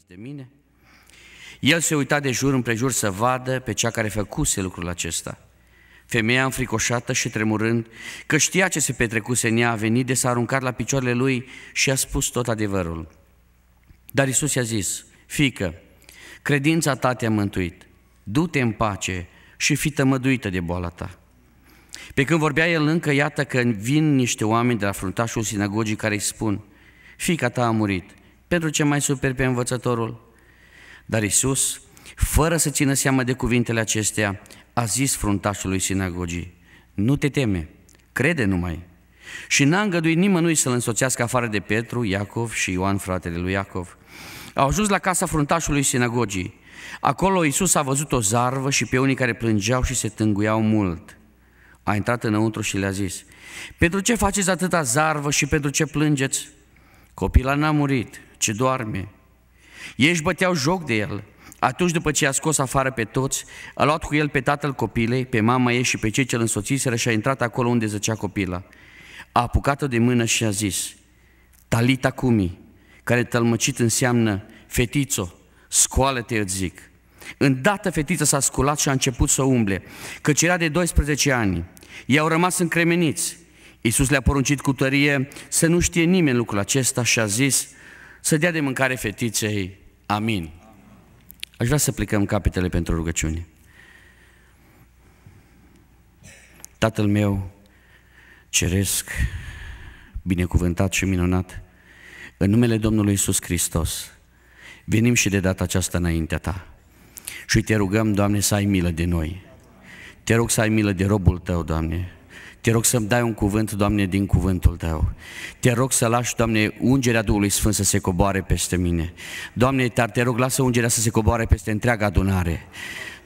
atins de mine? El se uita de jur împrejur să vadă pe cea care făcuse lucrul acesta. Femeia înfricoșată și tremurând, că știa ce se petrecuse în ea, a venit de s-a aruncat la picioarele lui și a spus tot adevărul. Dar Isus i-a zis, Fică, credința ta te-a mântuit, du-te în pace și fi tămăduită de boala ta. Pe când vorbea el încă, iată că vin niște oameni de la fruntașul sinagogii care îi spun, Fica ta a murit, pentru ce mai super pe învățătorul? Dar Isus, fără să țină seama de cuvintele acestea, a zis fruntașului sinagogii, nu te teme, crede numai. Și n-a îngăduit nimănui să-l însoțească afară de Petru, Iacov și Ioan, fratele lui Iacov. Au ajuns la casa fruntașului sinagogii. Acolo Isus a văzut o zarvă și pe unii care plângeau și se tânguiau mult. A intrat înăuntru și le-a zis, pentru ce faceți atâta zarvă și pentru ce plângeți? Copila n-a murit, ce doarme. Ei își băteau joc de el. Atunci, după ce i-a scos afară pe toți, a luat cu el pe tatăl copilei, pe mama ei și pe cei ce îl însoțiseră și a intrat acolo unde zăcea copila. A apucat-o de mână și a zis, Talita cumi, care tălmăcit înseamnă fetițo, scoală-te, îți zic. Îndată fetița s-a sculat și a început să umble, căci era de 12 ani. i au rămas încremeniți. Iisus le-a poruncit cu tărie să nu știe nimeni lucrul acesta și a zis, să dea de mâncare fetiței. Amin. Aș vrea să plecăm capitele pentru rugăciune. Tatăl meu, ceresc, binecuvântat și minunat, în numele Domnului Isus Hristos, venim și de data aceasta înaintea Ta. Și te rugăm, Doamne, să ai milă de noi. Te rog să ai milă de robul Tău, Doamne, te rog să-mi dai un cuvânt, Doamne, din cuvântul Tău. Te rog să lași, Doamne, ungerea Duhului Sfânt să se coboare peste mine. Doamne, dar te rog, lasă ungerea să se coboare peste întreaga adunare.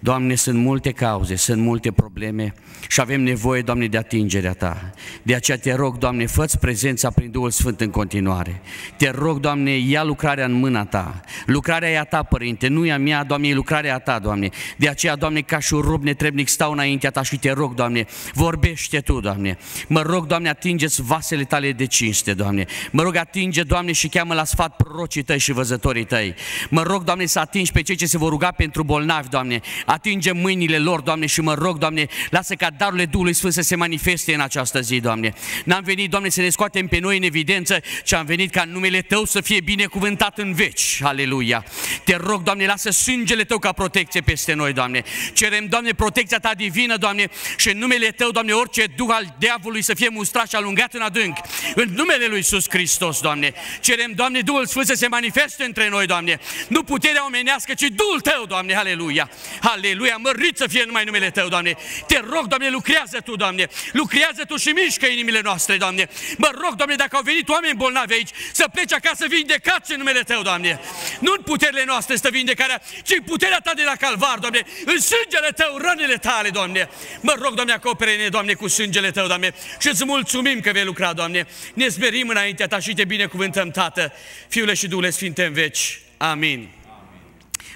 Doamne, sunt multe cauze, sunt multe probleme și avem nevoie, Doamne, de atingerea Ta. De aceea te rog, Doamne, fă prezența prin Duhul Sfânt în continuare. Te rog, Doamne, ia lucrarea în mâna Ta. Lucrarea e a Ta, Părinte, nu e a mea, Doamne, e lucrarea Ta, Doamne. De aceea, Doamne, ca și un rob netrebnic stau înaintea Ta și te rog, Doamne, vorbește Tu, Doamne. Mă rog, Doamne, atingeți vasele Tale de cinste, Doamne. Mă rog, atinge, Doamne, și cheamă la sfat prorocii Tăi și văzătorii Tăi. Mă rog, Doamne, să atingi pe cei ce se vor ruga pentru bolnavi, Doamne Atinge mâinile lor, Doamne, și mă rog, Doamne, lasă ca darurile Duhului Sfânt să se manifeste în această zi, Doamne. N-am venit, Doamne, să ne scoatem pe noi în evidență, ci am venit ca numele Tău să fie binecuvântat în veci. Aleluia! Te rog, Doamne, lasă sângele Tău ca protecție peste noi, Doamne. Cerem, Doamne, protecția Ta divină, Doamne, și în numele Tău, Doamne, orice duh al diavolului să fie mustrat și alungat în adânc. În numele Lui Iisus Hristos, Doamne. Cerem, Doamne, Duhul Sfânt să se manifeste între noi, Doamne. Nu puterea omenească, ci Duhul Tău, Doamne. Aleluia! Aleluia! Aleluia, mărit să fie numai numele Tău, Doamne. Te rog, Doamne, lucrează Tu, Doamne. Lucrează Tu și mișcă inimile noastre, Doamne. Mă rog, Doamne, dacă au venit oameni bolnavi aici, să plece acasă vindecați în numele Tău, Doamne. Nu în puterile noastre stă vindecarea, ci în puterea Ta de la calvar, Doamne. În sângele Tău, rănile Tale, Doamne. Mă rog, Doamne, acopere-ne, Doamne, cu sângele Tău, Doamne. Și îți mulțumim că vei lucra, Doamne. Ne zberim înaintea Ta și Te binecuvântăm, Tată, Fiule și Duhule Sfinte în veci. Amin. Amin.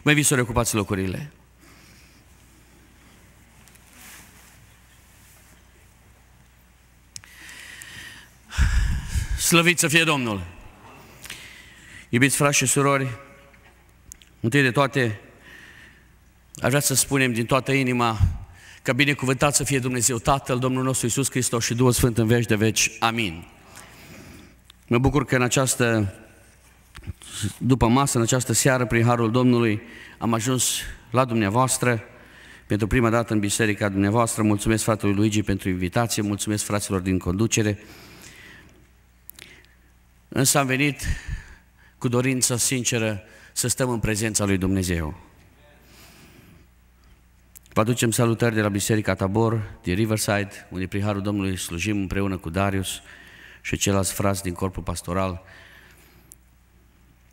Mai vi să ocupați locurile. Slăvit să fie Domnul! Iubiți frați și surori, întâi de toate, aș vrea să spunem din toată inima că binecuvântat să fie Dumnezeu Tatăl, Domnul nostru Isus Hristos și Duhul Sfânt în veci de veci. Amin. Mă bucur că în această, după masă, în această seară, prin Harul Domnului, am ajuns la dumneavoastră, pentru prima dată în biserica dumneavoastră. Mulțumesc fratelui Luigi pentru invitație, mulțumesc fraților din conducere, Însă am venit cu dorința sinceră să stăm în prezența lui Dumnezeu. Vă aducem salutări de la Biserica Tabor, din Riverside, unde prin Harul Domnului slujim împreună cu Darius și ceilalți frați din corpul pastoral,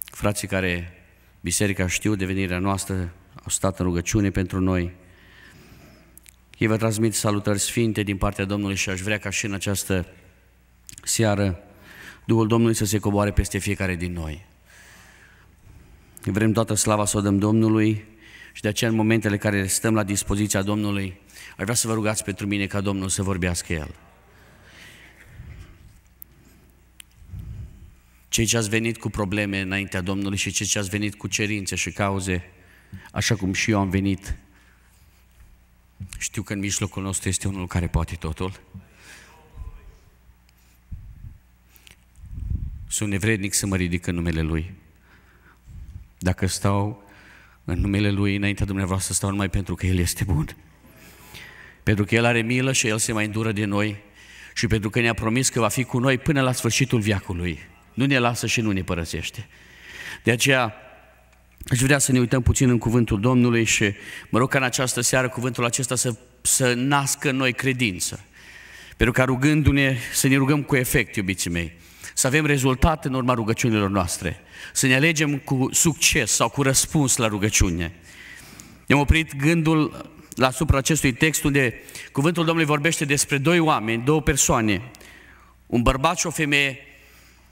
frații care biserica știu de venirea noastră, au stat în rugăciune pentru noi. Ei vă transmit salutări sfinte din partea Domnului și aș vrea ca și în această seară Duhul Domnului să se coboare peste fiecare din noi. Vrem toată slava să o dăm Domnului și de aceea în momentele care stăm la dispoziția Domnului, aș vrea să vă rugați pentru mine ca Domnul să vorbească El. Cei ce ați venit cu probleme înaintea Domnului și cei ce ați venit cu cerințe și cauze, așa cum și eu am venit, știu că în mijlocul nostru este unul care poate totul sunt nevrednic să mă ridic în numele Lui. Dacă stau în numele Lui înaintea dumneavoastră, stau numai pentru că El este bun. Pentru că El are milă și El se mai îndură de noi și pentru că ne-a promis că va fi cu noi până la sfârșitul viacului. Nu ne lasă și nu ne părăsește. De aceea, aș vrea să ne uităm puțin în cuvântul Domnului și mă rog ca în această seară cuvântul acesta să, să nască în noi credință. Pentru că rugându-ne, să ne rugăm cu efect, iubiții mei să avem rezultate în urma rugăciunilor noastre, să ne alegem cu succes sau cu răspuns la rugăciune. Ne-am oprit gândul la supra acestui text unde cuvântul Domnului vorbește despre doi oameni, două persoane, un bărbat și o femeie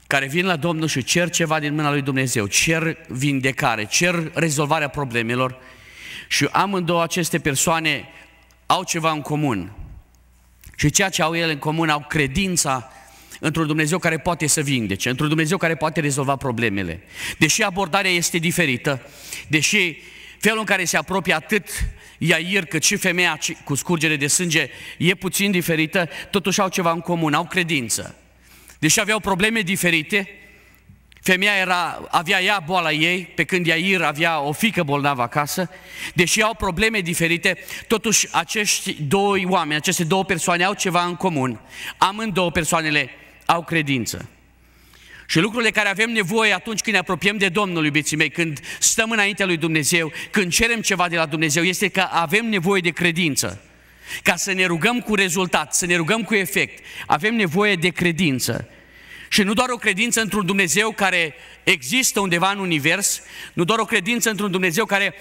care vin la Domnul și cer ceva din mâna lui Dumnezeu, cer vindecare, cer rezolvarea problemelor și amândouă aceste persoane au ceva în comun. Și ceea ce au ele în comun au credința într-un Dumnezeu care poate să vindece, într-un Dumnezeu care poate rezolva problemele. Deși abordarea este diferită, deși felul în care se apropie atât Iair cât și femeia cu scurgere de sânge e puțin diferită, totuși au ceva în comun, au credință. Deși aveau probleme diferite, Femeia era, avea ea boala ei, pe când Iair avea o fică bolnavă acasă. Deși au probleme diferite, totuși acești doi oameni, aceste două persoane au ceva în comun. Amândouă persoanele au credință. Și lucrurile care avem nevoie atunci când ne apropiem de Domnul, iubiții mei, când stăm înaintea lui Dumnezeu, când cerem ceva de la Dumnezeu, este că avem nevoie de credință. Ca să ne rugăm cu rezultat, să ne rugăm cu efect, avem nevoie de credință. Și nu doar o credință într-un Dumnezeu care există undeva în univers, nu doar o credință într-un Dumnezeu care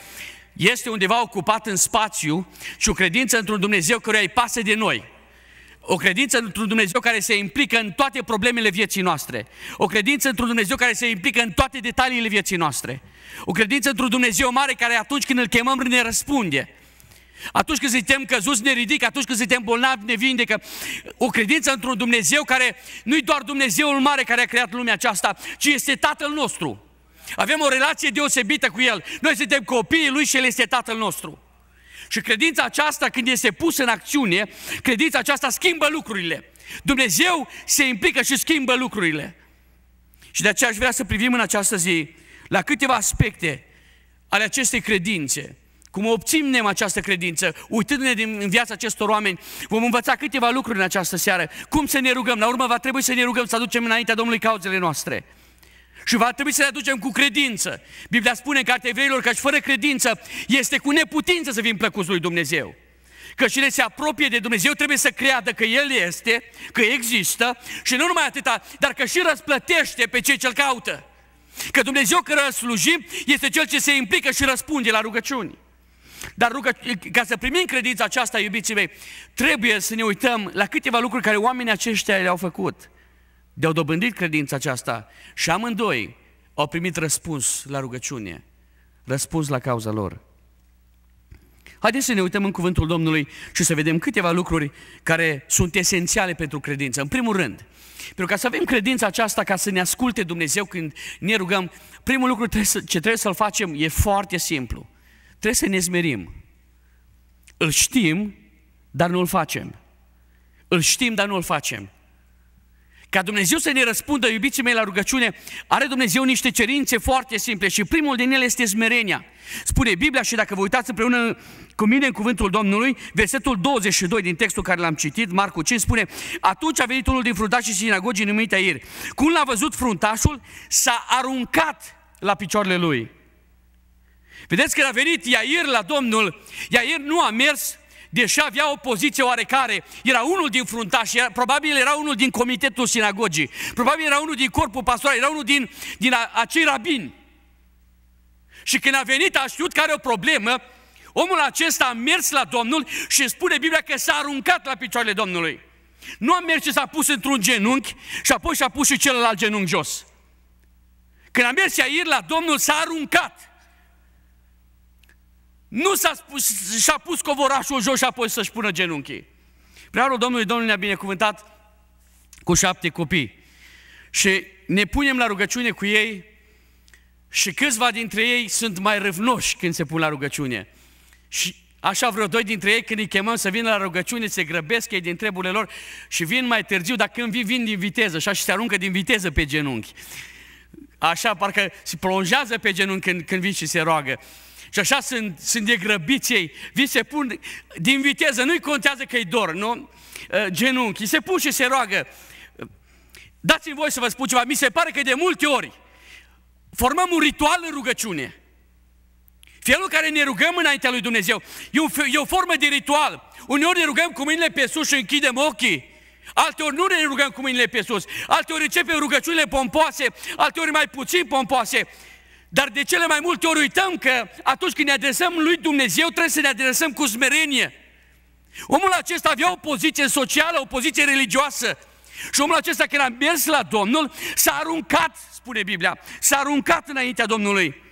este undeva ocupat în spațiu, ci o credință într-un Dumnezeu care îi pasă de noi. O credință într-un Dumnezeu care se implică în toate problemele vieții noastre. O credință într-un Dumnezeu care se implică în toate detaliile vieții noastre. O credință într-un Dumnezeu mare care atunci când îl chemăm ne răspunde. Atunci când suntem căzuți ne ridică, atunci când suntem bolnavi ne vindecă. O credință într-un Dumnezeu care nu-i doar Dumnezeul mare care a creat lumea aceasta, ci este Tatăl nostru. Avem o relație deosebită cu El. Noi suntem copiii Lui și El este Tatăl nostru. Și credința aceasta, când este pusă în acțiune, credința aceasta schimbă lucrurile. Dumnezeu se implică și schimbă lucrurile. Și de aceea aș vrea să privim în această zi la câteva aspecte ale acestei credințe. Cum obținem această credință, uitându-ne din viața acestor oameni, vom învăța câteva lucruri în această seară. Cum să ne rugăm? La urmă va trebui să ne rugăm, să aducem înaintea Domnului cauzele noastre. Și va trebui să le aducem cu credință. Biblia spune în cartea evreilor că și fără credință este cu neputință să fim plăcuți lui Dumnezeu. Că cine se apropie de Dumnezeu trebuie să creadă că El este, că există și nu numai atâta, dar că și răsplătește pe cei ce-L caută. Că Dumnezeu care îl slujim este Cel ce se implică și răspunde la rugăciuni. Dar rugă, ca să primim credința aceasta, iubiții mei, trebuie să ne uităm la câteva lucruri care oamenii aceștia le-au făcut. De-au dobândit credința aceasta și amândoi au primit răspuns la rugăciune, răspuns la cauza lor. Haideți să ne uităm în cuvântul Domnului și să vedem câteva lucruri care sunt esențiale pentru credință. În primul rând, pentru ca să avem credința aceasta, ca să ne asculte Dumnezeu când ne rugăm, primul lucru ce trebuie să-l facem e foarte simplu. Trebuie să ne zmerim. Îl știm, dar nu-l facem. Îl știm, dar nu-l facem. Ca Dumnezeu să ne răspundă, iubiții mei, la rugăciune, are Dumnezeu niște cerințe foarte simple și primul din ele este smerenia. Spune Biblia și dacă vă uitați împreună cu mine în cuvântul Domnului, versetul 22 din textul care l-am citit, Marcu 5, spune Atunci a venit unul din fruntașii sinagogii numit Air. Cum l-a văzut fruntașul, s-a aruncat la picioarele lui. Vedeți că a venit Iair la Domnul, Iair nu a mers deși avea o poziție oarecare, era unul din fruntași, era, probabil era unul din comitetul sinagogii, probabil era unul din corpul pastoral, era unul din, din a, acei rabini. Și când a venit, a știut că are o problemă, omul acesta a mers la Domnul și spune Biblia că s-a aruncat la picioarele Domnului. Nu a mers și s-a pus într-un genunchi și apoi și-a pus și celălalt genunchi jos. Când a mers Iair la Domnul, s-a aruncat. Nu s-a spus, și-a pus covorașul jos și apoi să-și pună genunchii. Prearul Domnului, Domnul ne-a binecuvântat cu șapte copii. Și ne punem la rugăciune cu ei și câțiva dintre ei sunt mai râvnoși când se pun la rugăciune. Și Așa vreo doi dintre ei când îi chemăm să vină la rugăciune, se grăbesc ei din treburile lor și vin mai târziu, dar când vin, vin din viteză și se aruncă din viteză pe genunchi. Așa, parcă se plonjează pe genunchi când, când vin și se roagă. Și așa sunt, sunt de ei, vi se pun din viteză, nu-i contează că-i dor, nu? Ă, Genunchi, se pun și se roagă. Dați-mi voi să vă spun ceva, mi se pare că de multe ori formăm un ritual în rugăciune. Felul care ne rugăm înaintea lui Dumnezeu e o, e o formă de ritual. Uneori ne rugăm cu mâinile pe sus și închidem ochii. Alteori nu ne rugăm cu mâinile pe sus, alteori începem rugăciunile pompoase, alteori mai puțin pompoase. Dar de cele mai multe ori uităm că atunci când ne adresăm lui Dumnezeu, trebuie să ne adresăm cu smerenie. Omul acesta avea o poziție socială, o poziție religioasă. Și omul acesta când a mers la Domnul, s-a aruncat, spune Biblia, s-a aruncat înaintea Domnului.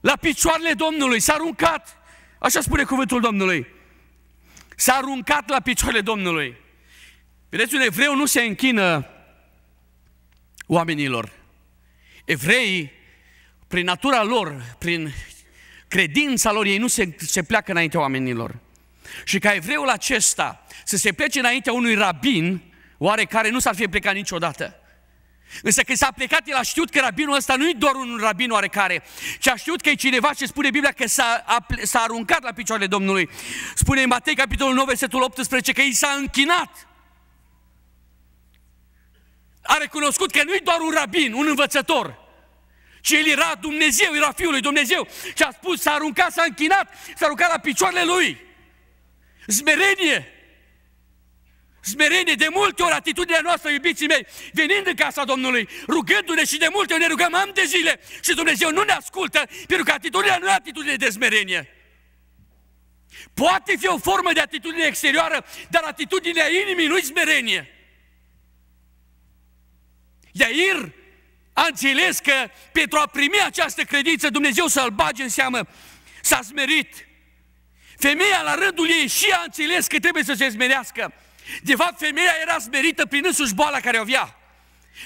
La picioarele Domnului, s-a aruncat. Așa spune cuvântul Domnului. S-a aruncat la picioarele Domnului. Vedeți, un evreu nu se închină oamenilor. Evreii prin natura lor, prin credința lor, ei nu se, se pleacă înaintea oamenilor. Și ca evreul acesta să se plece înaintea unui rabin, oarecare, nu s-ar fi plecat niciodată. Însă când s-a plecat, el a știut că rabinul ăsta nu i doar un rabin oarecare, ci a știut că e cineva ce spune Biblia că s-a, a, s-a aruncat la picioarele Domnului. Spune în Matei, capitolul 9, versetul 18, că i s-a închinat. A recunoscut că nu i doar un rabin, un învățător, și el era Dumnezeu, era Fiul lui Dumnezeu. Și a spus, s-a aruncat, s-a închinat, s-a aruncat la picioarele lui. zmerenie, zmerenie de multe ori atitudinea noastră, iubiții mei, venind în casa Domnului, rugându-ne și de multe ori ne rugăm am de zile și Dumnezeu nu ne ascultă, pentru că atitudinea nu e atitudine de zmerenie. Poate fi o formă de atitudine exterioară, dar atitudinea inimii nu-i smerenie. Iair a înțeles că pentru a primi această credință Dumnezeu să-l bage în seamă, s-a smerit. Femeia la rândul ei și a înțeles că trebuie să se smerească. De fapt, femeia era smerită prin însuși boala care o avea.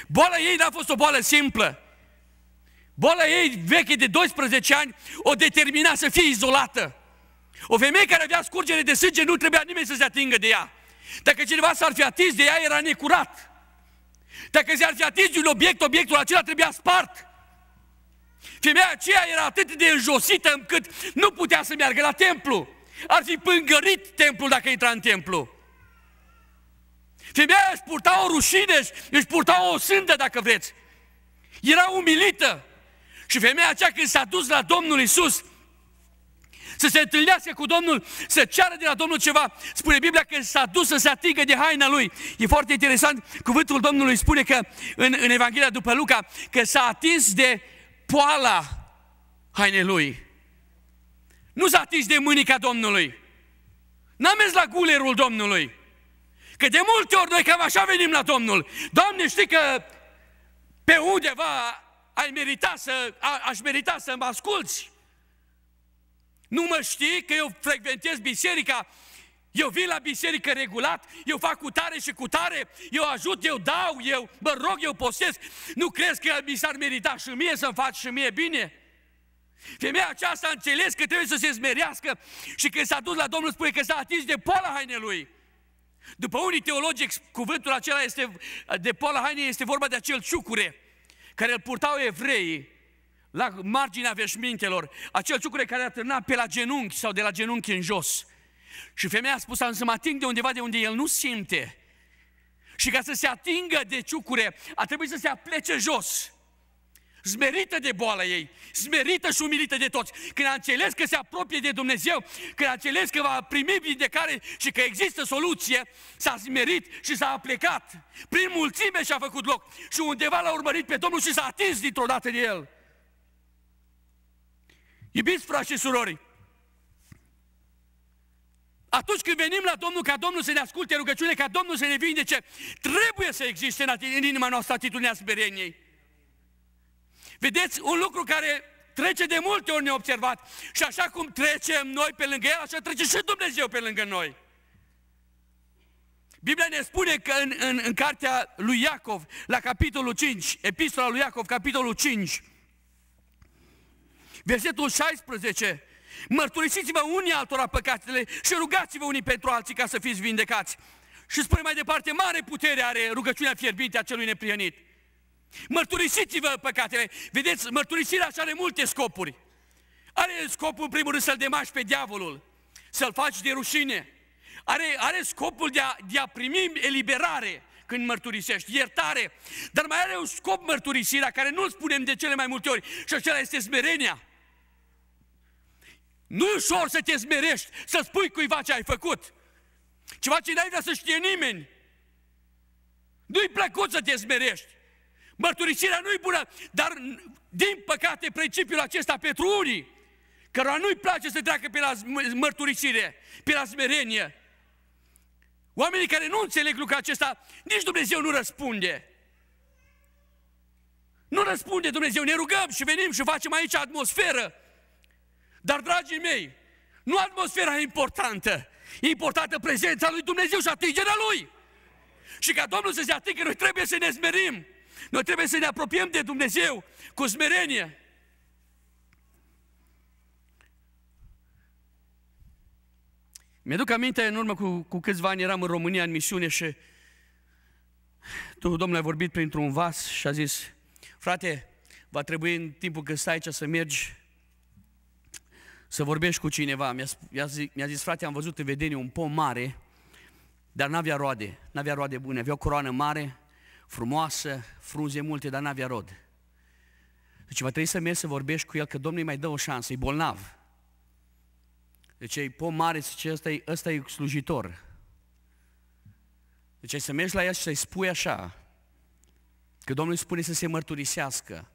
Boala ei n-a fost o boală simplă. Boala ei veche de 12 ani o determina să fie izolată. O femeie care avea scurgere de sânge nu trebuia nimeni să se atingă de ea. Dacă cineva s-ar fi atins de ea, era necurat. Dacă ți-ar atins un obiect, obiectul acela trebuia spart. Femeia aceea era atât de înjosită încât nu putea să meargă la templu. Ar fi pângărit templul dacă intra în templu. Femeia își purta o rușine, își purta o sândă, dacă vreți. Era umilită. Și femeia aceea când s-a dus la Domnul Isus, să se întâlnească cu Domnul, să ceară de la Domnul ceva. Spune Biblia că s-a dus să se atingă de haina lui. E foarte interesant, cuvântul Domnului spune că în, în Evanghelia după Luca, că s-a atins de poala hainei lui. Nu s-a atins de mânica Domnului. N-a mers la gulerul Domnului. Că de multe ori noi cam așa venim la Domnul. Doamne, știi că pe undeva ai merita să, a, aș merita să mă asculți. Nu mă știi că eu frecventez biserica, eu vin la biserică regulat, eu fac cu tare și cu tare, eu ajut, eu dau, eu mă rog, eu posesc. Nu crezi că mi s-ar merita și mie să-mi faci și mie bine? Femeia aceasta a înțeles că trebuie să se smerească și când s-a dus la Domnul spune că s-a atins de poala hainelui. După unii teologi, cuvântul acela este de poala hainei este vorba de acel ciucure care îl purtau evreii la marginea veșmintelor, acel ciucure care a târnat pe la genunchi sau de la genunchi în jos. Și femeia a spus, am să mă ating de undeva de unde el nu simte. Și ca să se atingă de ciucure, a trebuit să se aplece jos. Smerită de boala ei, smerită și umilită de toți. Când a înțeles că se apropie de Dumnezeu, când a înțeles că va primi vindecare și că există soluție, s-a smerit și s-a aplecat. Prin mulțime și-a făcut loc și undeva l-a urmărit pe Domnul și s-a atins dintr-o dată de el. Iubiți frați și surori, atunci când venim la Domnul ca Domnul să ne asculte rugăciune, ca Domnul să ne vindece, trebuie să existe în inima noastră atitudinea smereniei. Vedeți, un lucru care trece de multe ori neobservat și așa cum trecem noi pe lângă El, așa trece și Dumnezeu pe lângă noi. Biblia ne spune că în, în, în cartea lui Iacov, la capitolul 5, epistola lui Iacov, capitolul 5, Versetul 16. Mărturisiți-vă unii altora păcatele și rugați-vă unii pentru alții ca să fiți vindecați. Și spune mai departe, mare putere are rugăciunea fierbinte a celui neprienit. Mărturisiți-vă păcatele. Vedeți, mărturisirea așa are multe scopuri. Are scopul, în primul rând, să-l demași pe diavolul, să-l faci de rușine. Are, are scopul de a, de a primi eliberare când mărturisești, iertare. Dar mai are un scop mărturisirea, care nu-l spunem de cele mai multe ori, și acela este smerenia. Nu ușor să te smerești, să spui cuiva ce ai făcut. Ceva ce n-ai vrea să știe nimeni. Nu-i plăcut să te smerești. Mărturisirea nu-i bună, dar din păcate principiul acesta pentru unii, cărora nu-i place să treacă pe la mărturisire, pe la smerenie. Oamenii care nu înțeleg lucrul acesta, nici Dumnezeu nu răspunde. Nu răspunde Dumnezeu, ne rugăm și venim și facem aici atmosferă dar, dragii mei, nu atmosfera e importantă. E importantă prezența lui Dumnezeu și atingerea lui. Și ca Domnul să se atingă, noi trebuie să ne smerim. Noi trebuie să ne apropiem de Dumnezeu cu smerenie. Mi-aduc aminte, în urmă cu, cu câțiva ani eram în România în misiune și Duhul Domnului a vorbit printr-un vas și a zis, frate, va trebui în timpul când stai aici să mergi să vorbești cu cineva. Mi-a, mi-a, zis, mi zis, frate, am văzut în vedenie un pom mare, dar n-avea roade, n-avea roade bune, avea o coroană mare, frumoasă, frunze multe, dar n-avea rod. Deci va trebui să mergi să vorbești cu el, că Domnul îi mai dă o șansă, e bolnav. Deci e pom mare, zice, ăsta e, ăsta e slujitor. Deci ai să mergi la el și să-i spui așa, că Domnul îi spune să se mărturisească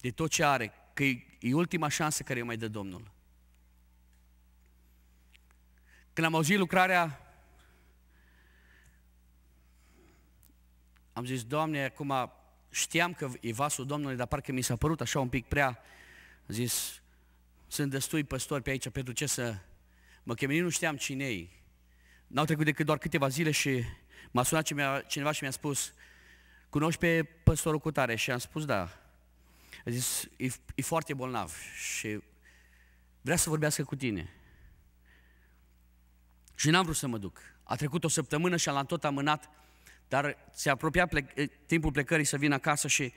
de tot ce are, că e, e ultima șansă care îi mai dă Domnul. Când am auzit lucrarea, am zis, Doamne, acum știam că e vasul Domnului, dar parcă mi s-a părut așa un pic prea, am zis, sunt destui păstori pe aici, pentru ce să mă chemi, nu știam cine ei. N-au trecut decât doar câteva zile și m-a sunat cineva și mi-a spus, cunoști pe păstorul cu tare? Și am spus, da. A zis, e, e foarte bolnav și vrea să vorbească cu tine. Și n-am vrut să mă duc. A trecut o săptămână și l-am tot amânat, dar se apropia plec, eh, timpul plecării să vin acasă și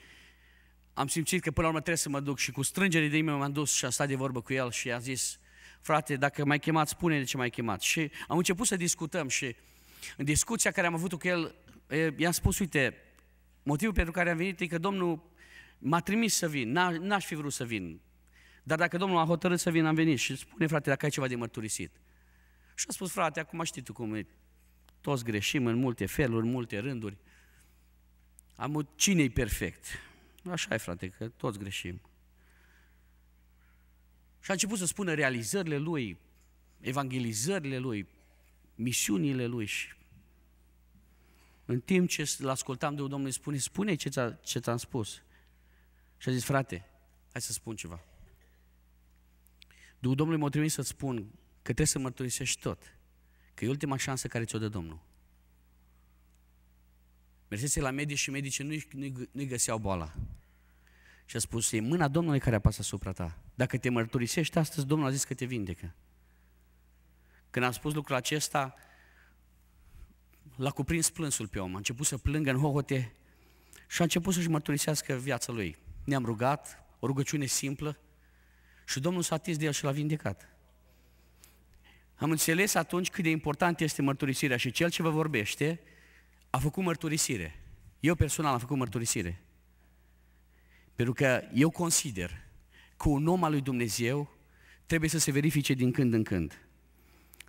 am simțit că până la urmă trebuie să mă duc și cu strângere de inimă m-am dus și a stat de vorbă cu el și a zis, frate, dacă m-ai chemat, spune de ce m-ai chemat. Și am început să discutăm și în discuția care am avut cu el, eh, i-am spus, uite, motivul pentru care am venit e că Domnul m-a trimis să vin, n-aș fi vrut să vin. Dar dacă Domnul a hotărât să vin, am venit și spune, frate, dacă ai ceva de mărturisit. Și a spus, frate, acum știi tu cum e, toți greșim în multe feluri, în multe rânduri. Am cine e perfect? Așa e, frate, că toți greșim. Și a început să spună realizările lui, evangelizările lui, misiunile lui și în timp ce îl ascultam de Domnul, îi spune, spune ce, ți-a, ce ți-am spus. Și a zis, frate, hai să spun ceva. Duhul Domnului m-a trimis să spun trebuie să mărturisești tot. Că e ultima șansă care ți-o dă Domnul. Mergeți la medici și medicii nu-i, nu-i, nu găseau boala. Și a spus, e mâna Domnului care apasă asupra ta. Dacă te mărturisești astăzi, Domnul a zis că te vindecă. Când am spus lucrul acesta, l-a cuprins plânsul pe om. A început să plângă în hohote și a început să-și mărturisească viața lui. Ne-am rugat, o rugăciune simplă și Domnul s-a atins de el și l-a vindecat. Am înțeles atunci cât de important este mărturisirea și cel ce vă vorbește a făcut mărturisire. Eu personal am făcut mărturisire. Pentru că eu consider că un om al lui Dumnezeu trebuie să se verifice din când în când.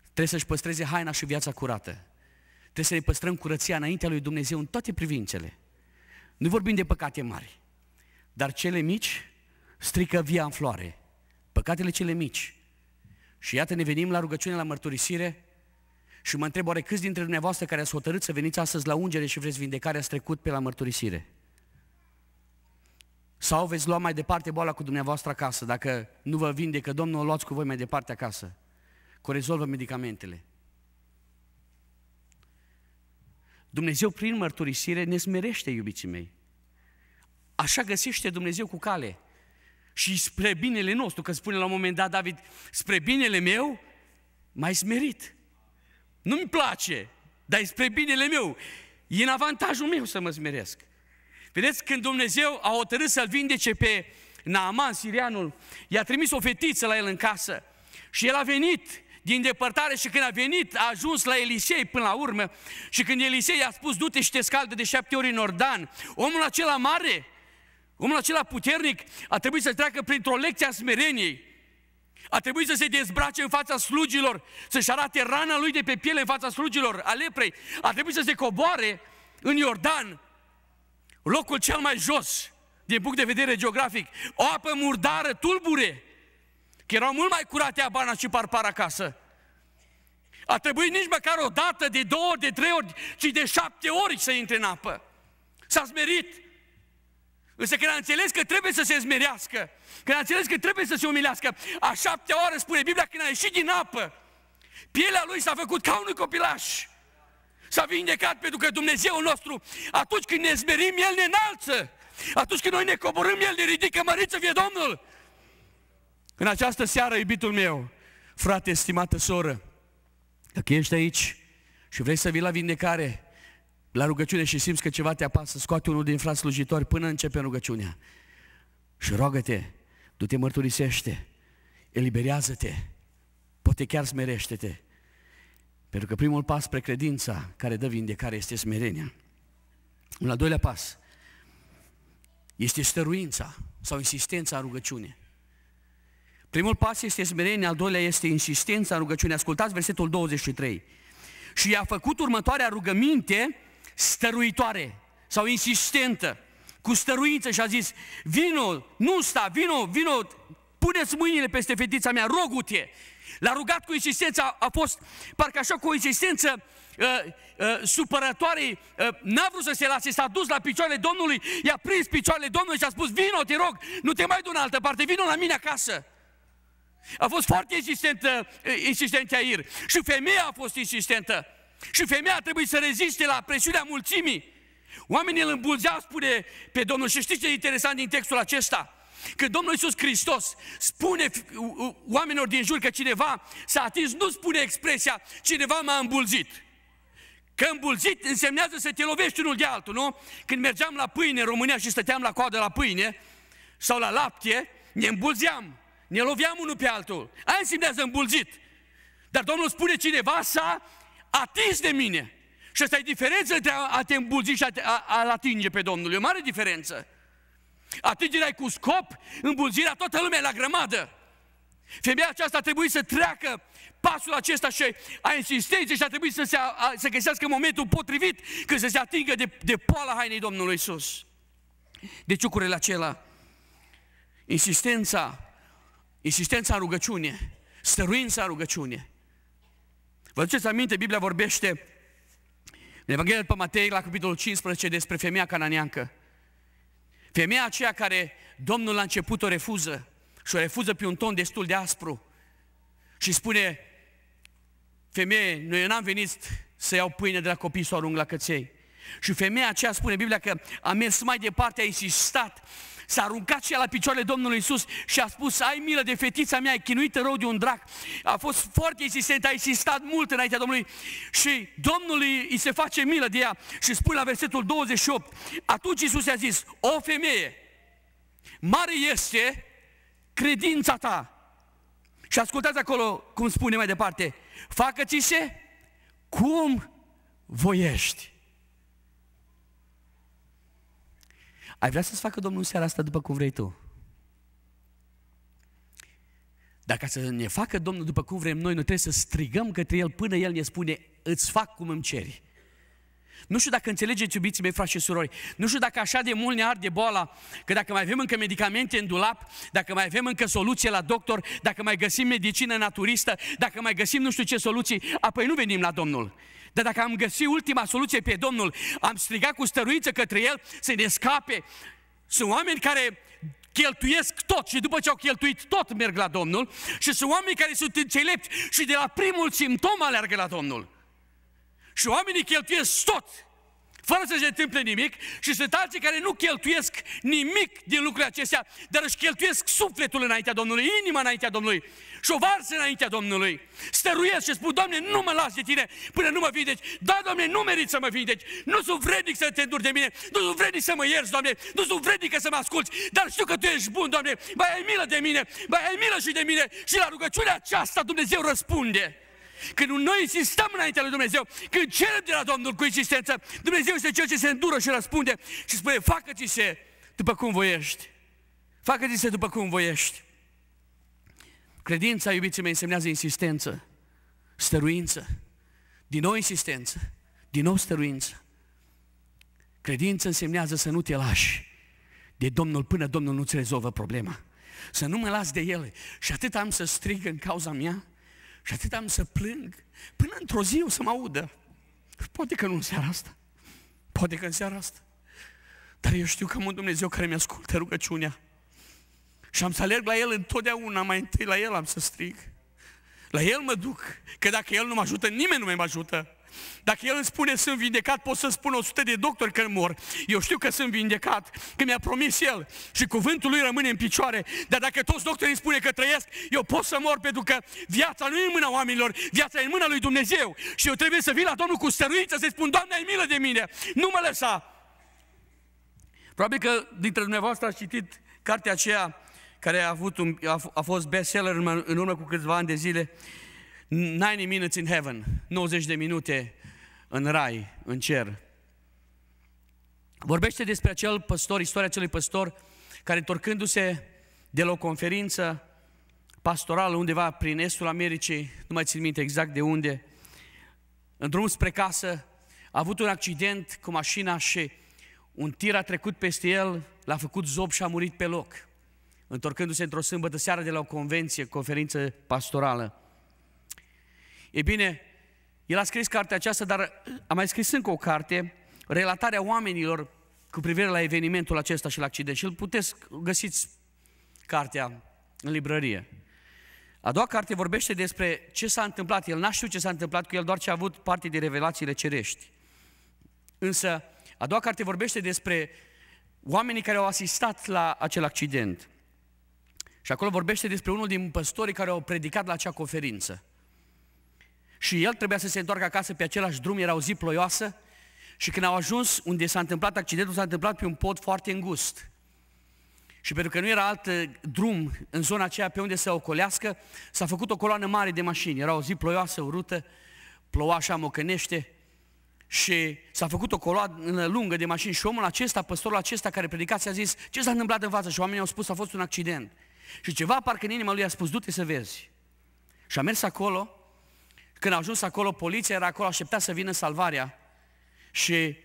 Trebuie să-și păstreze haina și viața curată. Trebuie să ne păstrăm curăția înaintea lui Dumnezeu în toate privințele. Nu vorbim de păcate mari, dar cele mici strică via în floare. Păcatele cele mici și iată ne venim la rugăciune, la mărturisire și mă întreb oare câți dintre dumneavoastră care ați hotărât să veniți astăzi la ungere și vreți vindecare ați trecut pe la mărturisire? Sau veți lua mai departe boala cu dumneavoastră acasă, dacă nu vă vindecă Domnul, o luați cu voi mai departe acasă, cu rezolvă medicamentele. Dumnezeu prin mărturisire ne smerește, iubiții mei. Așa găsește Dumnezeu cu cale și spre binele nostru, că spune la un moment dat David, spre binele meu, mai smerit. Nu-mi place, dar e spre binele meu. E în avantajul meu să mă smeresc. Vedeți, când Dumnezeu a hotărât să-l vindece pe Naaman, sirianul, i-a trimis o fetiță la el în casă și el a venit din depărtare și când a venit, a ajuns la Elisei până la urmă și când Elisei i-a spus, du-te și te scaldă de șapte ori în Ordan, omul acela mare Omul acela puternic a trebuit să treacă printr-o lecție a smereniei. A trebuit să se dezbrace în fața slugilor, să-și arate rana lui de pe piele în fața slugilor, a leprei. A trebuit să se coboare în Iordan, locul cel mai jos din punct de vedere geografic. O apă murdară, tulbure, că erau mult mai curate Abana și Parpar acasă. A trebuit nici măcar o dată, de două, de trei ori, ci de șapte ori să intre în apă. S-a smerit, Însă când a înțeles că trebuie să se zmerească, când a înțeles că trebuie să se umilească, a șaptea oară spune Biblia, când a ieșit din apă, pielea lui s-a făcut ca unui copilaș. S-a vindecat pentru că Dumnezeu nostru, atunci când ne zmerim, El ne înalță. Atunci când noi ne coborâm, El ne ridică, măriță să fie Domnul. În această seară, iubitul meu, frate, estimată soră, dacă ești aici și vrei să vii la vindecare, la rugăciune și simți că ceva te apasă, scoate unul din frați slujitori până începe rugăciunea. Și roagă-te, du-te mărturisește, eliberează-te, poate chiar smerește-te. Pentru că primul pas spre credința care dă vindecare este smerenia. Un al doilea pas este stăruința sau insistența în rugăciune. Primul pas este smerenia, al doilea este insistența în rugăciune. Ascultați versetul 23. Și i-a făcut următoarea rugăminte stăruitoare sau insistentă, cu stăruință și a zis, vino, nu sta, vino, vino, puneți mâinile peste fetița mea, rogu-te. L-a rugat cu insistență, a, a fost parcă așa cu o insistență uh, uh, supărătoare, uh, n-a vrut să se lase, s-a dus la picioarele Domnului, i-a prins picioarele Domnului și a spus, vino, te rog, nu te mai du în altă parte, vino la mine acasă. A fost foarte insistentă, uh, insistentă Iair. Și femeia a fost insistentă. Și femeia trebuie să reziste la presiunea mulțimii. Oamenii îl îmbulzeau, spune pe Domnul. Și știți ce e interesant din textul acesta? Că Domnul Iisus Hristos spune oamenilor din jur că cineva s-a atins, nu spune expresia cineva m-a îmbulzit. Că îmbulzit însemnează să te lovești unul de altul, nu? Când mergeam la pâine în România și stăteam la coadă la pâine sau la lapte, ne îmbulzeam, ne loveam unul pe altul. Aia însemnează îmbulzit. Dar Domnul spune cineva s-a atins de mine. Și asta e diferență între a, a te îmbulzi și a, te, a, a atinge pe Domnul. E o mare diferență. Atingerea e cu scop, îmbulzirea toată lumea la grămadă. Femeia aceasta a trebuit să treacă pasul acesta și a insistenței și a trebuit să, se, a, să găsească momentul potrivit când să se atingă de, de poala hainei Domnului Isus. De ciucurile acela, insistența, insistența în rugăciune, stăruința în rugăciune, Vă aduceți aminte, Biblia vorbește în Evanghelia după Matei, la capitolul 15, despre femeia cananeancă. Femeia aceea care Domnul la început o refuză și o refuză pe un ton destul de aspru și spune, femeie, noi n-am venit să iau pâine de la copii să o arunc la căței. Și femeia aceea spune Biblia că a mers mai departe, a insistat S-a aruncat și ea la picioarele Domnului Isus și a spus, ai milă de fetița mea, e chinuită rău de un drac. A fost foarte insistent, a insistat mult înaintea Domnului și Domnului îi se face milă de ea și spui la versetul 28, atunci Isus i-a zis, o femeie, mare este credința ta. Și ascultați acolo cum spune mai departe, facă-ți-se cum voiești. Ai vrea să-ți facă Domnul seara asta după cum vrei tu? Dacă să ne facă Domnul după cum vrem noi, noi trebuie să strigăm către El până El ne spune, îți fac cum îmi ceri. Nu știu dacă înțelegeți, iubiții mei, frați și surori, nu știu dacă așa de mult ne arde boala, că dacă mai avem încă medicamente în dulap, dacă mai avem încă soluție la doctor, dacă mai găsim medicină naturistă, dacă mai găsim nu știu ce soluții, apoi nu venim la Domnul. Dar dacă am găsit ultima soluție pe Domnul, am strigat cu stăruință către El să ne scape. Sunt oameni care cheltuiesc tot și după ce au cheltuit tot merg la Domnul și sunt oameni care sunt înțelepți și de la primul simptom aleargă la Domnul. Și oamenii cheltuiesc tot fără să se întâmple nimic, și sunt alții care nu cheltuiesc nimic din lucrurile acestea, dar își cheltuiesc sufletul înaintea Domnului, inima înaintea Domnului și o varsă înaintea Domnului. Stăruiesc și spun, Doamne, nu mă las de tine până nu mă vindeci. Da, Doamne, nu merit să mă vindeci. Nu sunt vrednic să te înduri de mine. Nu sunt vrednic să mă ierți, Doamne. Nu sunt vrednic să mă asculți. Dar știu că Tu ești bun, Doamne. Mai ai milă de mine. Mai ai milă și de mine. Și la rugăciunea aceasta Dumnezeu răspunde. Când noi insistăm înaintea lui Dumnezeu, când cerem de la Domnul cu insistență, Dumnezeu este Cel ce se îndură și răspunde și spune, facă-ți-se după cum voiești. Facă-ți-se după cum voiești. Credința, iubiții mei, însemnează insistență, stăruință, din nou insistență, din nou stăruință. Credință însemnează să nu te lași de Domnul până Domnul nu-ți rezolvă problema. Să nu mă las de ele. Și atât am să strig în cauza mea, și atât am să plâng, până într-o zi o să mă audă. Poate că nu în seara asta, poate că în seara asta. Dar eu știu că am un Dumnezeu care mi-ascultă rugăciunea. Și am să alerg la El întotdeauna, mai întâi la El am să strig. La El mă duc, că dacă El nu mă ajută, nimeni nu mă ajută. Dacă el îmi spune sunt vindecat, pot să spun 100 de doctori că mor. Eu știu că sunt vindecat, că mi-a promis el și cuvântul lui rămâne în picioare. Dar dacă toți doctorii îmi spune că trăiesc, eu pot să mor pentru că viața nu e în mâna oamenilor, viața e în mâna lui Dumnezeu. Și eu trebuie să vin la Domnul cu stăruință, să-i spun, Doamne, ai milă de mine, nu mă lăsa. Probabil că dintre dumneavoastră ați citit cartea aceea care a, avut un, a, a fost bestseller în, în urmă cu câțiva ani de zile, 90 minutes in heaven, 90 de minute în rai, în cer. Vorbește despre acel păstor, istoria acelui păstor care întorcându-se de la o conferință pastorală undeva prin estul Americii, nu mai țin minte exact de unde, în drum spre casă, a avut un accident cu mașina și un tir a trecut peste el, l-a făcut zob și a murit pe loc, întorcându-se într-o sâmbătă seară de la o convenție, conferință pastorală. E bine, el a scris cartea aceasta, dar a mai scris încă o carte, relatarea oamenilor cu privire la evenimentul acesta și la accident. Și îl puteți găsiți cartea în librărie. A doua carte vorbește despre ce s-a întâmplat. El n-a știut ce s-a întâmplat cu el, doar ce a avut parte de revelațiile cerești. Însă, a doua carte vorbește despre oamenii care au asistat la acel accident. Și acolo vorbește despre unul din păstorii care au predicat la acea conferință și el trebuia să se întoarcă acasă pe același drum, era o zi ploioasă și când au ajuns unde s-a întâmplat accidentul, s-a întâmplat pe un pod foarte îngust. Și pentru că nu era alt uh, drum în zona aceea pe unde să ocolească, s-a făcut o coloană mare de mașini. Era o zi ploioasă, urâtă, ploua așa mocănește și s-a făcut o coloană lungă de mașini și omul acesta, păstorul acesta care predica, a zis ce s-a întâmplat în față și oamenii au spus a fost un accident. Și ceva parcă în inima lui a spus du-te să vezi. Și a mers acolo când a ajuns acolo, poliția era acolo, aștepta să vină salvarea și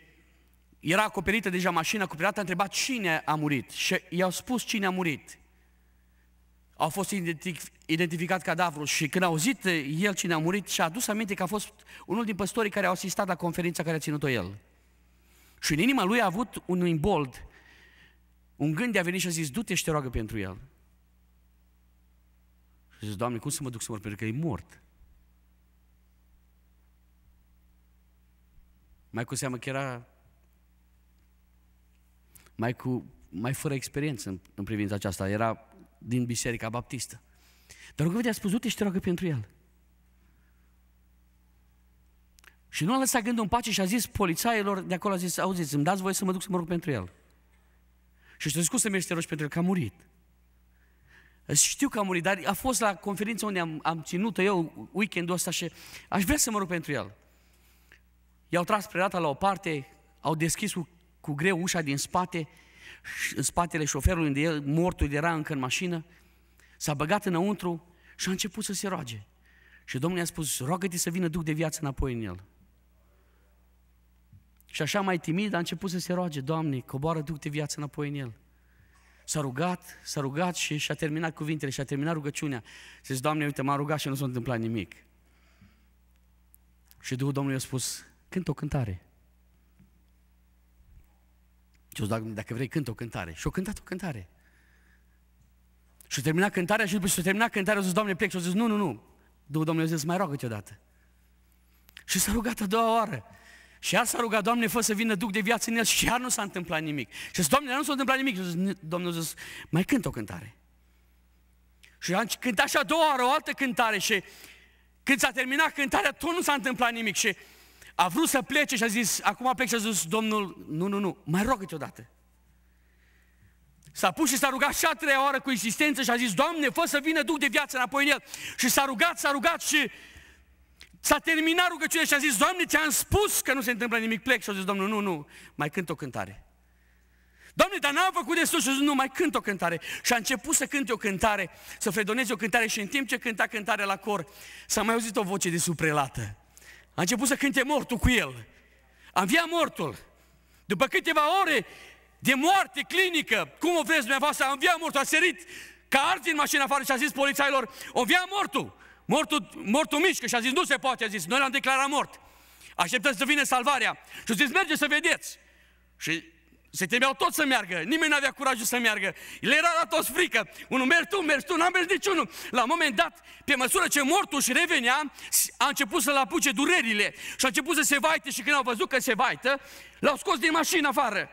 era acoperită deja mașina, acoperită, a întrebat cine a murit și i-au spus cine a murit. Au fost identificat cadavrul și când a auzit eh, el cine a murit și-a adus aminte că a fost unul din păstorii care au asistat la conferința care a ținut-o el. Și în inima lui a avut un imbold, un gând de a veni și a zis, du-te și te roagă pentru el. Și a zis, Doamne, cum să mă duc să mor? Pentru că e mort. Mai cu seamă că era mai, cu, mai fără experiență în, în privința aceasta. Era din Biserica Baptistă. Dar rugă, a spus, du-te și te rogă pentru el. Și nu a lăsat gândul în pace și a zis polițaielor de acolo, a zis, auziți, îmi dați voie să mă duc să mă rog pentru el. Și știu, cum să mergi să te rogi pentru el, că a murit. Știu că a murit, dar a fost la conferința unde am, am ținut-o eu weekendul ăsta și aș vrea să mă rog pentru el i-au tras prelata la o parte, au deschis cu, cu greu ușa din spate, în spatele șoferului unde el, mortul era încă în mașină, s-a băgat înăuntru și a început să se roage. Și Domnul i-a spus, roagă-te să vină Duh de viață înapoi în el. Și așa mai timid a început să se roage, Doamne, coboară Duh de viață înapoi în el. S-a rugat, s-a rugat și și-a terminat cuvintele, și-a terminat rugăciunea. Zice, Doamne, uite, m a rugat și nu s-a întâmplat nimic. Și Duhul Domnului i-a spus, Cânt o cântare. Și dacă, dacă vrei, cânt o cântare. Și o cântat o cântare. Și o termina cântarea și după ce o termina cântarea, o zis, Doamne, plec. Și o zis, nu, nu, nu. Duhul Domnului a zis, mai rogă-te odată. Și s-a rugat a doua oară. Și iar s-a rugat, Doamne, fă să vină Duc de viață în el și iar nu s-a întâmplat nimic. Și zis, Doamne, nu s-a întâmplat nimic. Și zis, Domnul a zis, mai cânt o cântare. Și a cântat și a doua oară o altă cântare și când s-a terminat cântarea, tot nu s-a întâmplat nimic. Și a vrut să plece și a zis, acum plec și a zis, Domnul, nu, nu, nu, mai rog dată. S-a pus și s-a rugat și a treia oară cu insistență și a zis, Doamne, fă să vină Duh de viață înapoi în el. Și s-a rugat, s-a rugat și s-a terminat rugăciunea și a zis, Doamne, ți-am spus că nu se întâmplă nimic, plec. Și a zis, Domnul, nu, nu, mai cânt o cântare. Doamne, dar n-am făcut destul și a zis, nu, mai cânt o cântare. Și a început să cânte o cântare, să fredoneze o cântare și în timp ce cânta cântarea la cor, s-a mai auzit o voce de suprelată. A început să cânte mortul cu el. Am înviat mortul. După câteva ore de moarte clinică, cum o vreți dumneavoastră, am înviat mortul, a sărit ca arzi în mașina afară și a zis polițailor, o via mortul. Mortul, mortul mișcă și a zis, nu se poate, a zis, noi l-am declarat mort. Așteptăm să vină salvarea. Și a zis, mergeți să vedeți. Și se temeau toți să meargă, nimeni nu avea curajul să meargă. Le era la toți frică. Unul mers tu, mers tu, n-am mers niciunul. La un moment dat, pe măsură ce mortul și revenea, a început să-l apuce durerile și a început să se vaite și când au văzut că se vaită, l-au scos din mașină afară.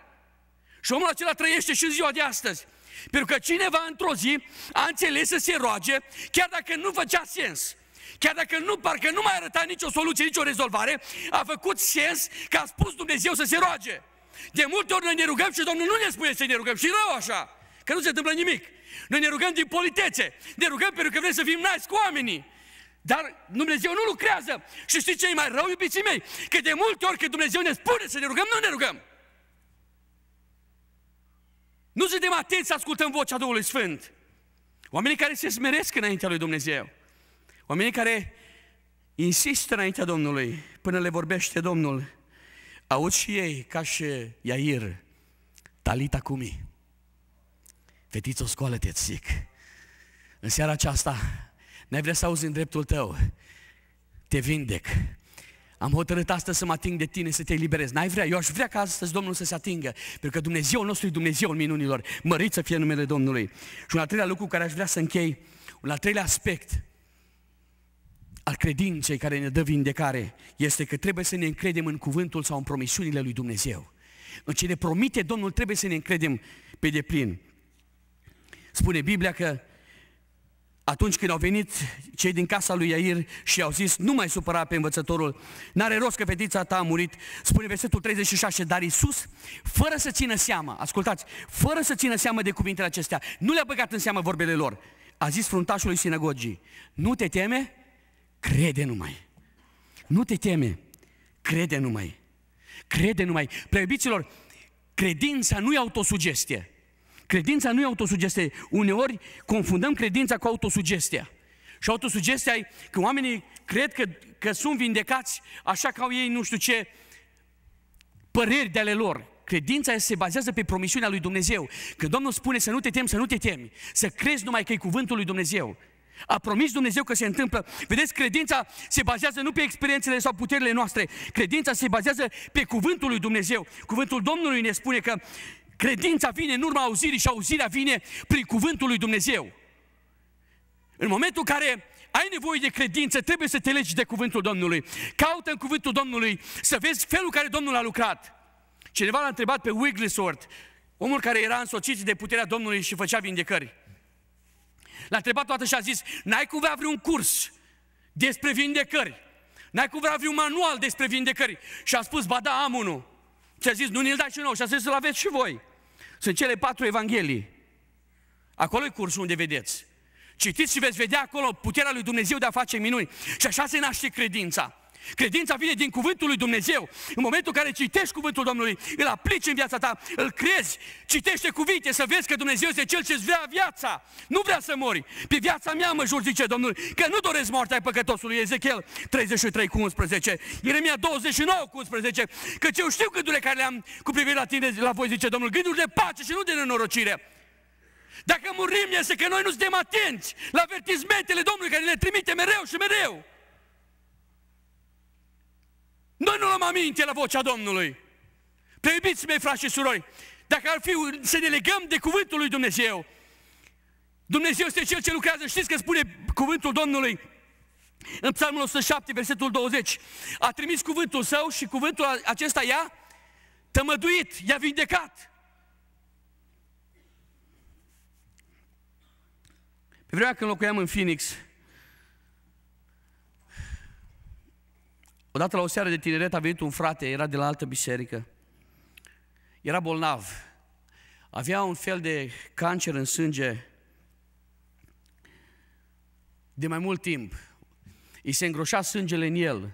Și omul acela trăiește și în ziua de astăzi. Pentru că cineva într-o zi a înțeles să se roage, chiar dacă nu făcea sens. Chiar dacă nu, parcă nu mai arăta nicio soluție, nicio rezolvare, a făcut sens că a spus Dumnezeu să se roage. De multe ori noi ne rugăm și Domnul nu ne spune să ne rugăm și rău așa, că nu se întâmplă nimic. Noi ne rugăm din politețe, ne rugăm pentru că vrem să fim nați cu oamenii. Dar Dumnezeu nu lucrează. Și știți ce e mai rău, iubiții mei? Că de multe ori când Dumnezeu ne spune să ne rugăm, nu ne rugăm. Nu suntem atenți să ascultăm vocea Duhului Sfânt. Oamenii care se smeresc înaintea lui Dumnezeu. Oamenii care insistă înaintea Domnului până le vorbește Domnul. Auzi și ei, ca și Iair, Talita Cumi. Fetițo, scoală-te, zic. În seara aceasta, n-ai vrea să auzi în dreptul tău. Te vindec. Am hotărât astăzi să mă ating de tine, să te eliberez. N-ai vrea? Eu aș vrea ca astăzi Domnul să se atingă. Pentru că Dumnezeu nostru e Dumnezeu în minunilor. Mărit să fie numele Domnului. Și un al treilea lucru care aș vrea să închei, un al treilea aspect al credinței care ne dă vindecare este că trebuie să ne încredem în cuvântul sau în promisiunile lui Dumnezeu. În ce ne promite Domnul trebuie să ne încredem pe deplin. Spune Biblia că atunci când au venit cei din casa lui Iair și au zis, nu mai supăra pe învățătorul, n-are rost că fetița ta a murit, spune versetul 36, dar Iisus, fără să țină seama, ascultați, fără să țină seama de cuvintele acestea, nu le-a băgat în seamă vorbele lor, a zis fruntașului sinagogii, nu te teme? Crede numai. Nu te teme. Crede numai. Crede numai. Preobiților, credința nu e autosugestie. Credința nu e autosugestie. Uneori confundăm credința cu autosugestia. Și autosugestia e că oamenii cred că, că sunt vindecați așa că au ei nu știu ce păreri de ale lor. Credința se bazează pe promisiunea lui Dumnezeu. Când Domnul spune să nu te temi, să nu te temi, să crezi numai că e cuvântul lui Dumnezeu. A promis Dumnezeu că se întâmplă. Vedeți, credința se bazează nu pe experiențele sau puterile noastre. Credința se bazează pe cuvântul lui Dumnezeu. Cuvântul Domnului ne spune că credința vine în urma auzirii și auzirea vine prin cuvântul lui Dumnezeu. În momentul în care ai nevoie de credință, trebuie să te legi de cuvântul Domnului. Caută în cuvântul Domnului să vezi felul care Domnul a lucrat. Cineva l-a întrebat pe Wigglesworth, omul care era însoțit de puterea Domnului și făcea vindecări. L-a întrebat toată și a zis, n-ai vrea vreun curs despre vindecări? N-ai vrea vreun manual despre vindecări? Și a spus, ba da, am unul. Și a zis, nu ne-l dai și nou, Și a zis, să-l aveți și voi. Sunt cele patru evanghelii. Acolo e cursul unde vedeți. Citiți și veți vedea acolo puterea lui Dumnezeu de a face minuni. Și așa se naște credința. Credința vine din cuvântul lui Dumnezeu. În momentul în care citești cuvântul Domnului, îl aplici în viața ta, îl crezi, citește cuvinte să vezi că Dumnezeu este Cel ce îți vrea viața. Nu vrea să mori. Pe viața mea mă jur, zice Domnul, că nu doresc moartea ai păcătosului. Ezechiel 33 cu 11, Ieremia 29 cu 11, căci eu știu gândurile care le-am cu privire la tine, la voi, zice Domnul, gânduri de pace și nu de nenorocire. Dacă murim este că noi nu suntem atenți la avertismentele Domnului care le trimite mereu și mereu. Noi nu luăm aminte la vocea Domnului. Preibiți mei, frați și surori, dacă ar fi să ne legăm de cuvântul lui Dumnezeu, Dumnezeu este Cel ce lucrează. Știți că spune cuvântul Domnului în Psalmul 107, versetul 20. A trimis cuvântul său și cuvântul acesta i-a tămăduit, i-a vindecat. Pe vremea când locuiam în Phoenix, Odată la o seară de tineret a venit un frate, era de la altă biserică. Era bolnav. Avea un fel de cancer în sânge de mai mult timp. Îi se îngroșa sângele în el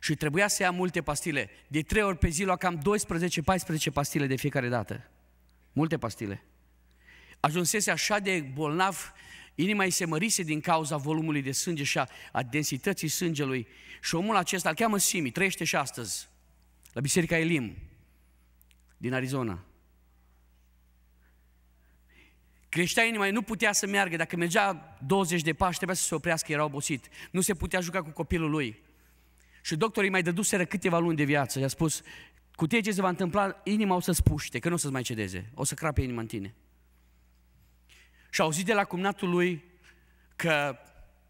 și trebuia să ia multe pastile. De trei ori pe zi lua cam 12-14 pastile de fiecare dată. Multe pastile. Ajunsese așa de bolnav inima îi se mărise din cauza volumului de sânge și a, a densității sângelui. Și omul acesta îl cheamă Simi, trăiește și astăzi, la Biserica Elim, din Arizona. Creștea inima, ei nu putea să meargă, dacă mergea 20 de pași, trebuia să se oprească, era obosit. Nu se putea juca cu copilul lui. Și doctorii mai dăduseră câteva luni de viață. I-a spus, cu tine ce se va întâmpla, inima o să puște, că nu o să-ți mai cedeze, o să crape inima în tine și auzit de la cumnatul lui că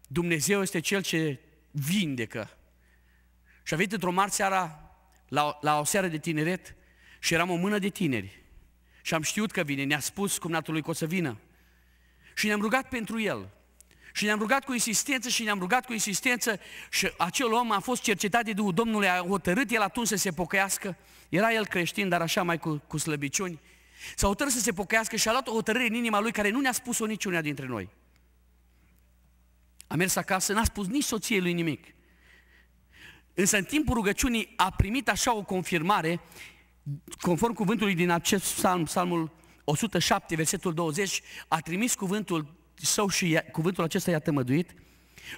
Dumnezeu este Cel ce vindecă. Și a venit într-o mari seara, la, la o seară de tineret, și eram o mână de tineri. Și am știut că vine, ne-a spus cumnatul lui că o să vină. Și ne-am rugat pentru el. Și ne-am rugat cu insistență și ne-am rugat cu insistență și acel om a fost cercetat de Duhul Domnului, a hotărât el atunci să se pocăiască. Era el creștin, dar așa mai cu, cu slăbiciuni. S-a hotărât să se pocăiască și a luat o hotărâre în inima lui care nu ne-a spus-o niciunea dintre noi. A mers acasă, n-a spus nici soției lui nimic. Însă în timpul rugăciunii a primit așa o confirmare, conform cuvântului din acest psalm, psalmul 107, versetul 20, a trimis cuvântul său și cuvântul acesta i-a tămăduit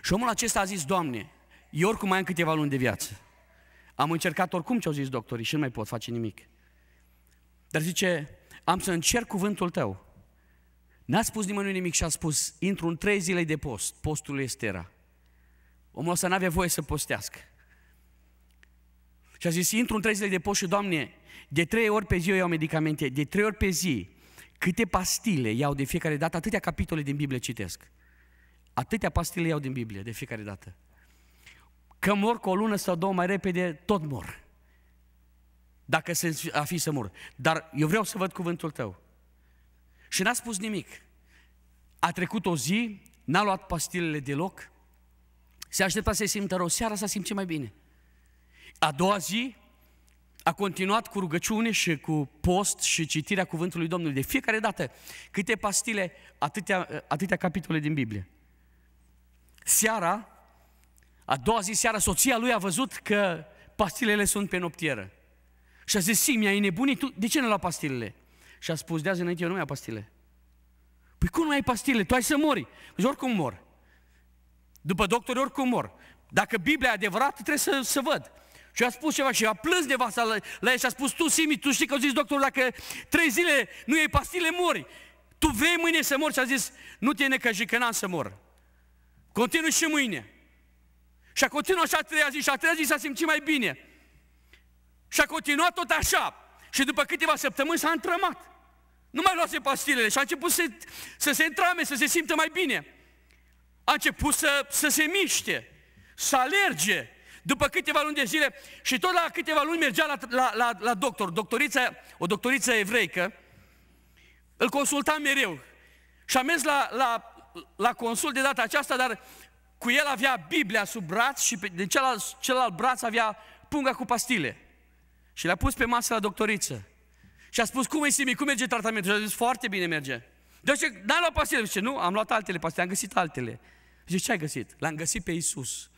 și omul acesta a zis, Doamne, eu oricum mai am câteva luni de viață. Am încercat oricum ce au zis doctorii și nu mai pot face nimic. Dar zice, am să încerc cuvântul tău. N-a spus nimănui nimic și a spus, intru în trei zile de post, postul este era. Omul ăsta n-avea voie să postească. Și a zis, intru în trei zile de post și, Doamne, de trei ori pe zi eu iau medicamente, de trei ori pe zi, câte pastile iau de fiecare dată, atâtea capitole din Biblie citesc. Atâtea pastile iau din Biblie de fiecare dată. Că mor cu o lună sau două mai repede, tot mor dacă se, a fi să mor. Dar eu vreau să văd cuvântul tău. Și n-a spus nimic. A trecut o zi, n-a luat pastilele deloc, se aștepta să-i simtă rău, seara s-a simțit mai bine. A doua zi a continuat cu rugăciune și cu post și citirea cuvântului Domnului. De fiecare dată, câte pastile, atâtea, atâtea capitole din Biblie. Seara, a doua zi seara, soția lui a văzut că pastilele sunt pe noptieră. Și a zis, Simia, ai nebunit, tu de ce nu la pastilele? Și a spus, de azi înainte eu nu mai am pastile. Păi cum nu ai pastile? Tu ai să mori. Deci oricum mor. După doctori oricum mor. Dacă Biblia e adevărată, trebuie să, să văd. Și a spus ceva și a plâns de la, la el și a spus, tu Simi, tu știi că au zis doctorul, dacă trei zile nu iei pastile, mori. Tu vei mâine să mori și a zis, nu te necăji că n-am să mor. Continui și mâine. Și a continuat și a treia zi și a treia zi s-a simțit mai bine. Și a continuat tot așa. Și după câteva săptămâni s-a întrămat. Nu mai luase pastilele și a început să, să se întrame, să se simtă mai bine. A început să, să se miște, să alerge. După câteva luni de zile, și tot la câteva luni mergea la, la, la, la doctor, doctorița, o doctoriță evreică, îl consulta mereu. Și a mers la, la, la consult de data aceasta, dar cu el avea Biblia sub braț și din celălalt, celălalt braț avea punga cu pastile. Și l-a pus pe masă la doctoriță. Și a spus, cum e Simi, cum merge tratamentul? Și a zis, foarte bine merge. Deci, n-ai luat pastile? Zice, nu, am luat altele pastile, am găsit altele. Zice, ce ai găsit? L-am găsit pe Isus.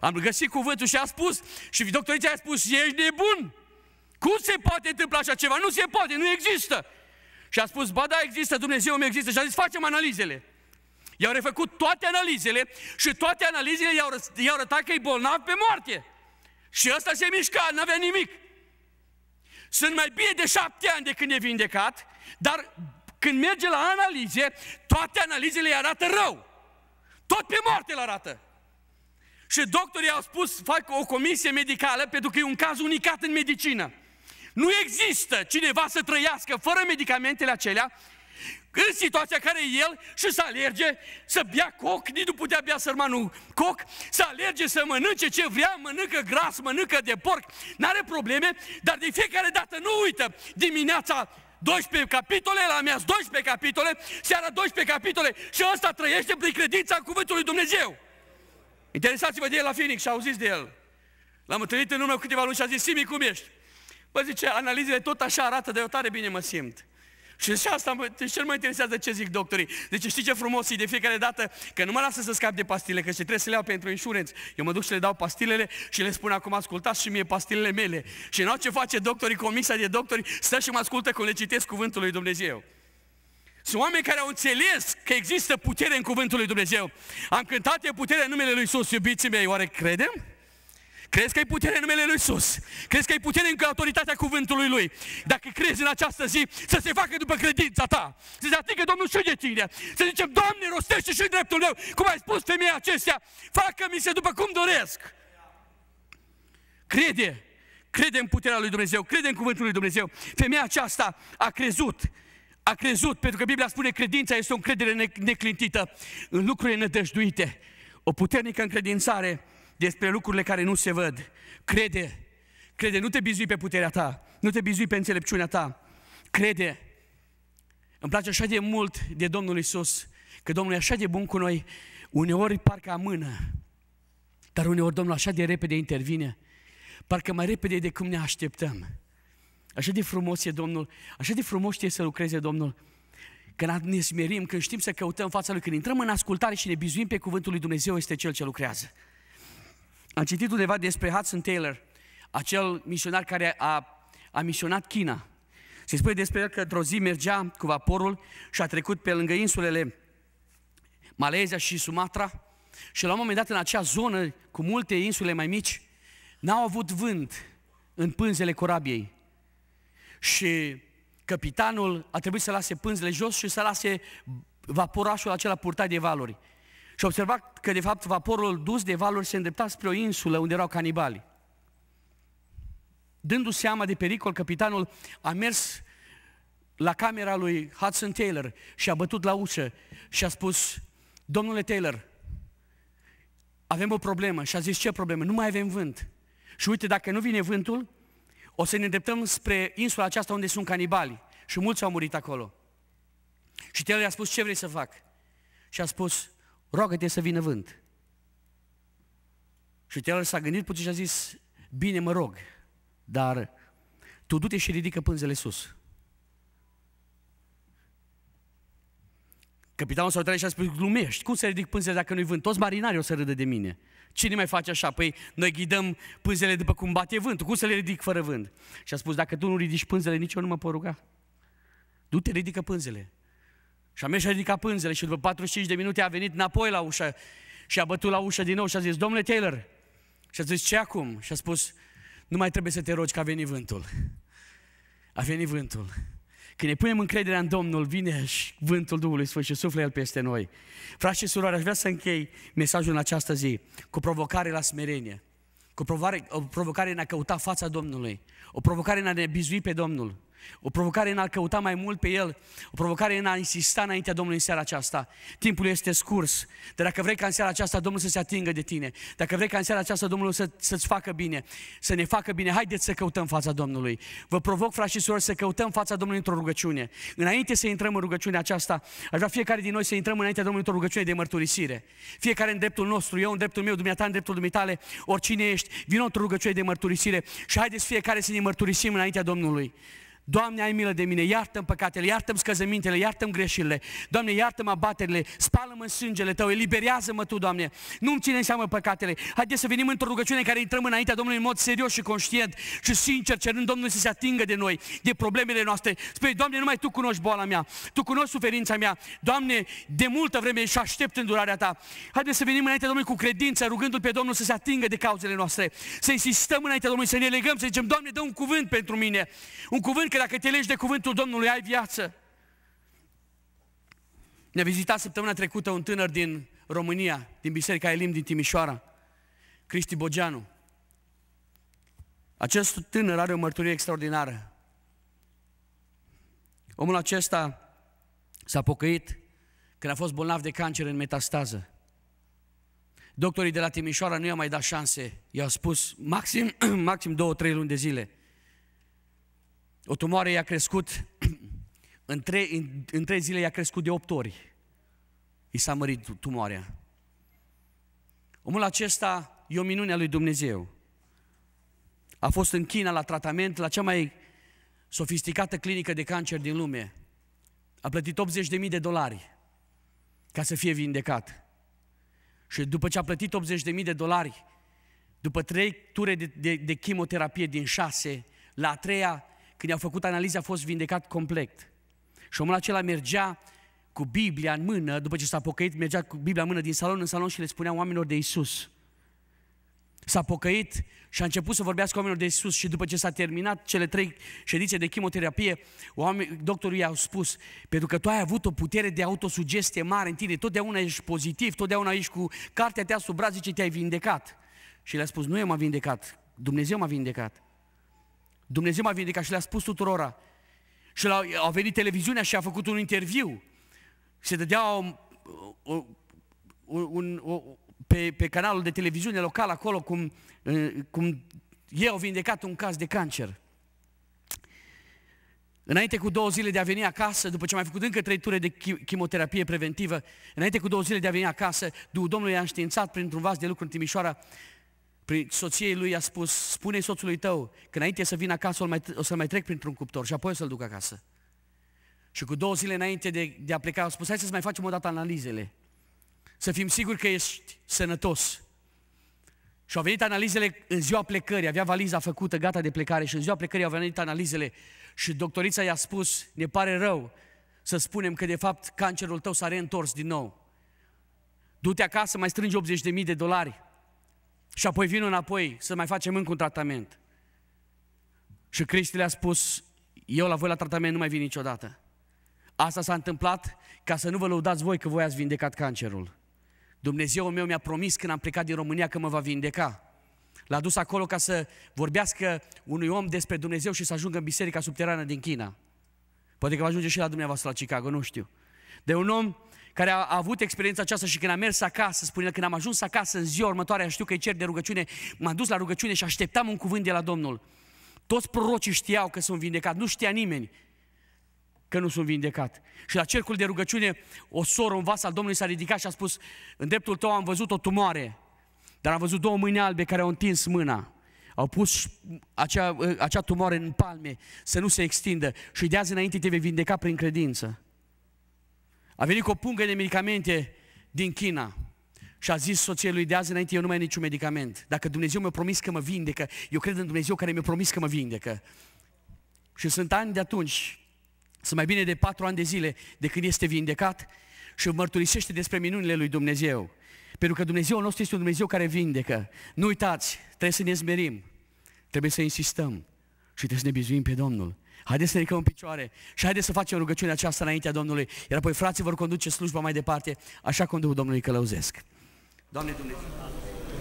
Am găsit cuvântul și a spus, și doctorița a spus, ești nebun! Cum se poate întâmpla așa ceva? Nu se poate, nu există! Și a spus, ba da, există, Dumnezeu mi există. Și a zis, facem analizele. I-au refăcut toate analizele și toate analizele i-au, i-au arătat că e bolnav pe moarte. Și ăsta se mișca, nu avea nimic. Sunt mai bine de șapte ani de când e vindecat, dar când merge la analize, toate analizele îi arată rău. Tot pe moarte îl arată. Și doctorii au spus, fac o comisie medicală, pentru că e un caz unicat în medicină. Nu există cineva să trăiască fără medicamentele acelea în situația care e el și să alerge, să bea coc, nici nu putea bea sărmanul coc, să alerge să mănânce ce vrea, mănâncă gras, mănâncă de porc, n-are probleme, dar de fiecare dată nu uită dimineața 12 capitole, la mea 12 capitole, seara 12 capitole și ăsta trăiește prin credința cuvântului Dumnezeu. Interesați-vă de el la Phoenix și auziți de el. L-am întâlnit în urmă câteva luni și a zis, Simi, cum ești? Bă, zice, analizele tot așa arată, de eu tare bine mă simt. Și și asta, ce cel mă interesează ce zic doctorii. Deci știi ce frumos e de fiecare dată? Că nu mă lasă să scap de pastile, că se trebuie să le iau pentru insurance. Eu mă duc și le dau pastilele și le spun acum ascultați și mie pastilele mele. Și nu au ce face doctorii, comisia de doctori, stă și mă ascultă cum le citesc cuvântul lui Dumnezeu. Sunt oameni care au înțeles că există putere în cuvântul lui Dumnezeu. Am cântat e putere în numele lui Iisus, iubiții mei, oare credem? Crezi că ai putere în numele Lui Iisus? Crezi că ai putere în autoritatea cuvântului Lui? Dacă crezi în această zi, să se facă după credința ta. Să se atingă Domnul și de tine. Să zicem, Doamne, rostește și dreptul meu. Cum ai spus femeia acestea, facă-mi se după cum doresc. Crede, crede în puterea Lui Dumnezeu, crede în cuvântul Lui Dumnezeu. Femeia aceasta a crezut a crezut, pentru că Biblia spune credința este o încredere neclintită în lucruri nădăjduite, o puternică încredințare despre lucrurile care nu se văd. Crede, crede, nu te bizui pe puterea ta, nu te bizui pe înțelepciunea ta. Crede. Îmi place așa de mult de Domnul Isus, că Domnul e așa de bun cu noi, uneori parcă amână, dar uneori Domnul așa de repede intervine, parcă mai repede de cum ne așteptăm. Așa de frumos e Domnul, așa de frumos e să lucreze Domnul. Când ne smerim, când știm să căutăm fața Lui, când intrăm în ascultare și ne bizuim pe Cuvântul Lui Dumnezeu, este Cel ce lucrează. Am citit undeva despre Hudson Taylor, acel misionar care a, a misionat China. Se spune despre el că într-o zi mergea cu vaporul și a trecut pe lângă insulele Malezia și Sumatra și la un moment dat în acea zonă cu multe insule mai mici n-au avut vânt în pânzele corabiei și capitanul a trebuit să lase pânzele jos și să lase vaporașul acela purtat de valuri. Și observa că, de fapt, vaporul dus de valuri se îndrepta spre o insulă unde erau canibali. Dându-se seama de pericol, capitanul a mers la camera lui Hudson Taylor și a bătut la ușă și a spus, domnule Taylor, avem o problemă. Și a zis, ce problemă? Nu mai avem vânt. Și uite, dacă nu vine vântul, o să ne îndreptăm spre insula aceasta unde sunt canibali. Și mulți au murit acolo. Și Taylor i-a spus, ce vrei să fac? Și a spus, roagă-te să vină vânt. Și el s-a gândit puțin și a zis, bine mă rog, dar tu du-te și ridică pânzele sus. Capitanul s-a uitat și a spus, glumești, cum să ridic pânzele dacă nu-i vânt? Toți marinarii o să râdă de mine. Cine mai face așa? Păi noi ghidăm pânzele după cum bate vântul, cum să le ridic fără vânt? Și a spus, dacă tu nu ridici pânzele, nici eu nu mă pot ruga. Du-te, ridică pânzele. Și a mers și a ridicat pânzele și după 45 de minute a venit înapoi la ușă și a bătut la ușă din nou și a zis, domnule Taylor, și a zis, ce acum? Și a spus, nu mai trebuie să te rogi că a venit vântul. A venit vântul. Când ne punem încrederea în Domnul, vine și vântul Duhului Sfânt și suflă El peste noi. Frați și surori, aș vrea să închei mesajul în această zi cu provocare la smerenie, cu provare, o provocare în a căuta fața Domnului, o provocare în a ne bizui pe Domnul, o provocare în a căuta mai mult pe El, o provocare în a insista înaintea Domnului în seara aceasta. Timpul este scurs, dar dacă vrei ca în seara aceasta Domnul să se atingă de tine, dacă vrei ca în seara aceasta Domnul să, să-ți facă bine, să ne facă bine, haideți să căutăm fața Domnului. Vă provoc, frați și surori, să căutăm fața Domnului într-o rugăciune. Înainte să intrăm în rugăciunea aceasta, aș vrea fiecare din noi să intrăm înaintea Domnului într-o rugăciune de mărturisire. Fiecare în dreptul nostru, eu în dreptul meu, dumneata în dreptul dumitale, oricine ești, vină într-o rugăciune de mărturisire și haideți fiecare să ne mărturisim înaintea Domnului. Doamne, ai milă de mine, iartă-mi păcatele, iartă-mi scăzămintele, iartă-mi greșelile. Doamne, iartă-mă abaterile, spală-mă în sângele Tău, eliberează-mă Tu, Doamne. Nu-mi ține în seamă păcatele. Haideți să venim într-o rugăciune în care intrăm înaintea Domnului în mod serios și conștient și sincer, cerând Domnul să se atingă de noi, de problemele noastre. Spune, Doamne, numai Tu cunoști boala mea, Tu cunoști suferința mea. Doamne, de multă vreme și aștept îndurarea Ta. Haideți să venim înaintea Domnului cu credință, rugându-L pe Domnul să se atingă de cauzele noastre. Să insistăm înaintea Domnului, să ne legăm, să zicem, Doamne, dă un cuvânt pentru mine. Un cuvânt că dacă te legi de cuvântul Domnului, ai viață. Ne-a vizitat săptămâna trecută un tânăr din România, din Biserica Elim din Timișoara, Cristi Bogeanu. Acest tânăr are o mărturie extraordinară. Omul acesta s-a pocăit când a fost bolnav de cancer în metastază. Doctorii de la Timișoara nu i-au mai dat șanse. I-au spus maxim, maxim două-trei luni de zile. O tumoare i-a crescut, în trei, în, în trei zile i-a crescut de opt ori. I s-a mărit tumoarea. Omul acesta e o minune a lui Dumnezeu. A fost în China la tratament, la cea mai sofisticată clinică de cancer din lume. A plătit 80.000 de dolari ca să fie vindecat. Și după ce a plătit 80.000 de dolari, după trei ture de, de, de chimioterapie din șase, la a treia când i-au făcut analize, a fost vindecat complet. Și omul acela mergea cu Biblia în mână, după ce s-a pocăit, mergea cu Biblia în mână din salon în salon și le spunea oamenilor de Isus. S-a pocăit și a început să vorbească oamenilor de Isus și după ce s-a terminat cele trei ședințe de chimoterapie, oameni, doctorul i-a spus, pentru că tu ai avut o putere de autosugestie mare în tine, totdeauna ești pozitiv, totdeauna ești cu cartea ta sub braț, zice, te-ai vindecat. Și le-a spus, nu eu m-am vindecat, Dumnezeu m-a vindecat. Dumnezeu m-a vindecat și le-a spus tuturora. Și la, au venit televiziunea și a făcut un interviu. Se dădea o, o, un, o, pe, pe canalul de televiziune local acolo cum, cum ei au vindecat un caz de cancer. Înainte cu două zile de a veni acasă, după ce am mai făcut încă trei ture de chimoterapie preventivă, înainte cu două zile de a veni acasă, Duhul Domnului a înștiințat printr-un vas de lucru în Timișoara soției lui a spus, spune soțului tău că înainte să vină acasă o, mai, o să-l mai trec printr-un cuptor și apoi să-l duc acasă. Și cu două zile înainte de, de a pleca, a spus, hai să-ți mai facem o dată analizele. Să fim siguri că ești sănătos. Și au venit analizele în ziua plecării, avea valiza făcută, gata de plecare și în ziua plecării au venit analizele și doctorița i-a spus, ne pare rău să spunem că de fapt cancerul tău s-a reîntors din nou. Du-te acasă, mai strângi 80.000 de dolari și apoi vin înapoi să mai facem încă un tratament. Și Cristi le-a spus, eu la voi la tratament nu mai vin niciodată. Asta s-a întâmplat ca să nu vă lăudați voi că voi ați vindecat cancerul. Dumnezeu meu mi-a promis când am plecat din România că mă va vindeca. L-a dus acolo ca să vorbească unui om despre Dumnezeu și să ajungă în biserica subterană din China. Poate că va ajunge și la dumneavoastră la Chicago, nu știu. De un om care a avut experiența aceasta și când a mers acasă, spunea, când am ajuns acasă în ziua următoare, știu că e cer de rugăciune, m-am dus la rugăciune și așteptam un cuvânt de la Domnul. Toți prorocii știau că sunt vindecat, nu știa nimeni că nu sunt vindecat. Și la cercul de rugăciune, o soră, un vas al Domnului s-a ridicat și a spus, în dreptul tău am văzut o tumoare, dar am văzut două mâini albe care au întins mâna. Au pus acea, acea tumoare în palme să nu se extindă și de azi înainte te vei vindeca prin credință. A venit cu o pungă de medicamente din China și a zis soției lui de azi înainte, eu nu mai am niciun medicament. Dacă Dumnezeu mi-a promis că mă vindecă, eu cred în Dumnezeu care mi-a promis că mă vindecă. Și sunt ani de atunci, sunt mai bine de patru ani de zile de când este vindecat și mărturisește despre minunile lui Dumnezeu. Pentru că Dumnezeu nostru este un Dumnezeu care vindecă. Nu uitați, trebuie să ne zmerim, trebuie să insistăm și trebuie să ne bizuim pe Domnul. Haideți să ridicăm în picioare și haideți să facem rugăciunea aceasta înaintea Domnului, iar apoi frații vor conduce slujba mai departe, așa cum Duhul Domnului călăuzesc. Doamne Dumnezeu!